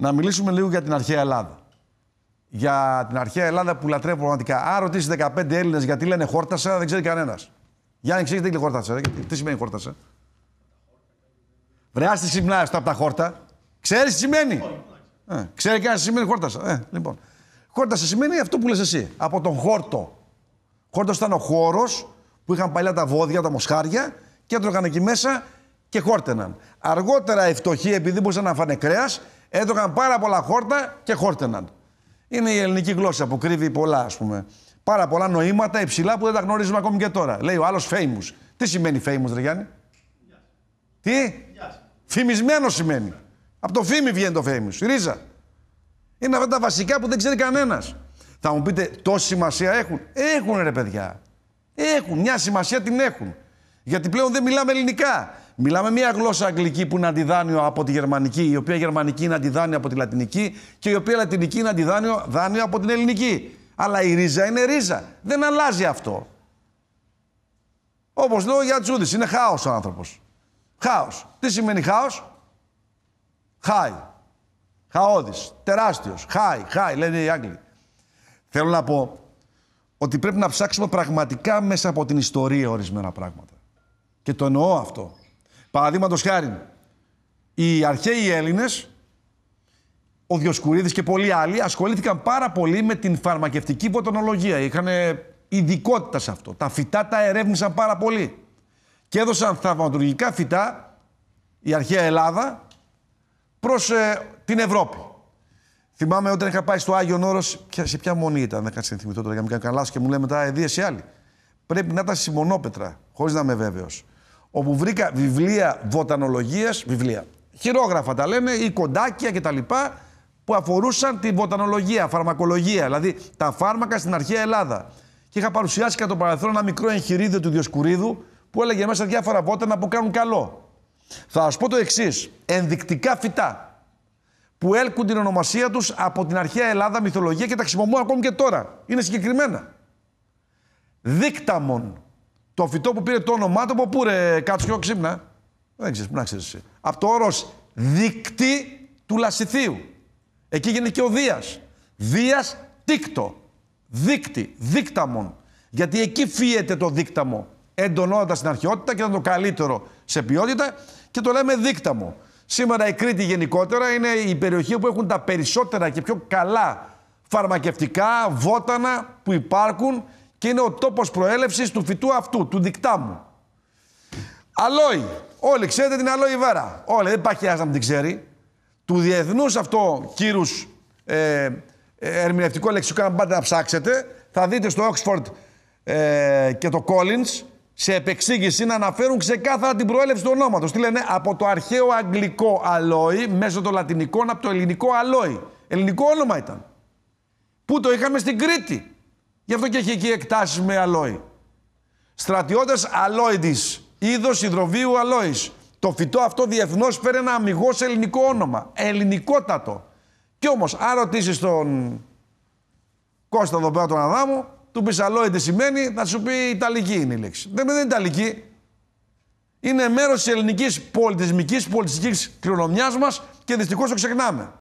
να μιλήσουμε λίγο για την αρχαία Ελλάδα. Για την αρχαία Ελλάδα που λατρεύω πραγματικά. Αν ρωτήσει 15 Έλληνες γιατί λένε χόρτασα, δεν ξέρει κανένας. Γιάννη, ξέρεις τι χόρτασα. Τι σημαίνει χόρτασα. Βρεά τη αυτά από τα χόρτα. Ξέρεις τι σημαίνει. Ε, ξέρει κανένας τι σημαίνει χόρτασα. Ε, λοιπόν. Χόρτασα σημαίνει αυτό που λες εσύ. Από τον χόρτο. Χόρτος ήταν ο χώρος που είχαν παλιά τα βόδια, τα μοσχάρια και έτρωγαν εκεί μέσα και χόρτεναν. Αργότερα οι φτωχοί, επειδή μπορούσαν να φάνε κρέας, Έτρωγαν πάρα πολλά χόρτα και χόρτεναν. Είναι η ελληνική γλώσσα που κρύβει πολλά, ας πούμε. Πάρα πολλά νοήματα υψηλά που δεν τα γνωρίζουμε ακόμη και τώρα. Λέει ο άλλος famous. Τι σημαίνει famous, Ρε Γιάννη. Τι. Φημισμένος Φημισμένο σημαίνει. Από το φήμη βγαίνει το famous. Ρίζα. Είναι αυτά τα βασικά που δεν ξέρει κανένας. Θα μου πείτε, τόση σημασία έχουν. Έχουν ρε παιδιά. Έχουν. Μια σημασία την έχουν. Γιατί πλέον δεν μιλάμε ελληνικά. Μιλάμε μία γλώσσα αγγλική που είναι αντιδάνειο από τη γερμανική, η οποία γερμανική είναι αντιδάνειο από τη λατινική και η οποία λατινική είναι αντιδάνειο δάνειο από την ελληνική. Αλλά η ρίζα είναι ρίζα. Δεν αλλάζει αυτό. Όπως λέω για Τζούδη, είναι χάος ο άνθρωπος. Χάος. Τι σημαίνει χάος, Χάι. Χαόδης. Τεράστιος. Χάι, χάι, λένε οι Άγγλοι. Θέλω να πω ότι πρέπει να ψάξουμε πραγματικά μέσα από την ιστορία ορισμένα πράγματα. Και το εννοώ αυτό. Παραδείγματος χάρη, οι αρχαίοι Έλληνες, ο Διοσκουρίδης και πολλοί άλλοι, ασχολήθηκαν πάρα πολύ με την φαρμακευτική βοτανολογία. Είχαν ειδικότητα σε αυτό. Τα φυτά τα ερεύνησαν πάρα πολύ. Και έδωσαν θαυματουργικά φυτά, η αρχαία Ελλάδα, προς ε, την Ευρώπη. Θυμάμαι όταν είχα πάει στο άγιο Νόρο, σε ποια μονή ήταν, δεν κάτσε θυμηθώ τώρα για να μην κάνω καλά και μου λέει ε, μετά, εδίε ή άλλοι. Πρέπει να ήταν μονόπετρα, χωρίς να είμαι βέβαιος όπου βρήκα βιβλία βοτανολογίας, βιβλία, χειρόγραφα τα λένε ή κοντάκια κτλ. που αφορούσαν τη βοτανολογία, φαρμακολογία, δηλαδή τα φάρμακα στην αρχαία Ελλάδα. Και είχα παρουσιάσει κατά το παρελθόν ένα μικρό εγχειρίδιο του Διοσκουρίδου που έλεγε μέσα διάφορα βότανα που κάνουν καλό. Θα σας πω το εξής. Ενδεικτικά φυτά που έλκουν την ονομασία τους από την αρχαία Ελλάδα μυθολογία και τα χρησιμοποιούν ακόμη και τώρα. Είναι συγκεκριμένα. Δίκταμον, το φυτό που πήρε το όνομά του από πού ρε Κάτσιο ξύπνα. Δεν ξέρεις, πού να ξέρεις Από το όρος δίκτυ του Λασιθίου. Εκεί και ο Δίας. Δίας τίκτο. Δίκτη, δίκταμον. Γιατί εκεί φύεται το δίκταμο. Εντονώντα την αρχαιότητα και ήταν το καλύτερο σε ποιότητα και το λέμε δίκταμο. Σήμερα η Κρήτη γενικότερα είναι η περιοχή που έχουν τα περισσότερα και πιο καλά φαρμακευτικά βότανα που υπάρχουν και είναι ο τόπος προέλευσης του φυτού αυτού, του δικτάμου. Αλόι. Όλοι ξέρετε την αλόι βέρα. Όλοι, δεν υπάρχει άσχημα να την ξέρει. Του διεθνούς αυτό κύρους ε, ε, ερμηνευτικό λεξικό, αν πάτε να ψάξετε, θα δείτε στο Oxford ε, και το Collins, σε επεξήγηση να αναφέρουν ξεκάθαρα την προέλευση του ονόματος. Τι λένε, από το αρχαίο αγγλικό αλόι, μέσω των λατινικών, από το ελληνικό αλόι. Ελληνικό όνομα ήταν. Πού το είχαμε στην Κρήτη. Γι' αυτό και έχει εκεί εκτάσεις με αλόι. Στρατιώτε αλόιδη, είδος υδροβίου αλόης. Το φυτό αυτό διεθνώς φέρει ένα αμυγός ελληνικό όνομα. Ελληνικότατο. Κι όμως, αν ρωτήσεις τον Κώστα εδώ πέρα τον αδάμου του πεις αλόιδη σημαίνει, θα σου πει Ιταλική είναι η λέξη. Δεν, είναι Ιταλική. Είναι μέρος της ελληνικής πολιτισμικής, πολιτιστικής κληρονομιάς μας και δυστυχώς το ξεχνάμε.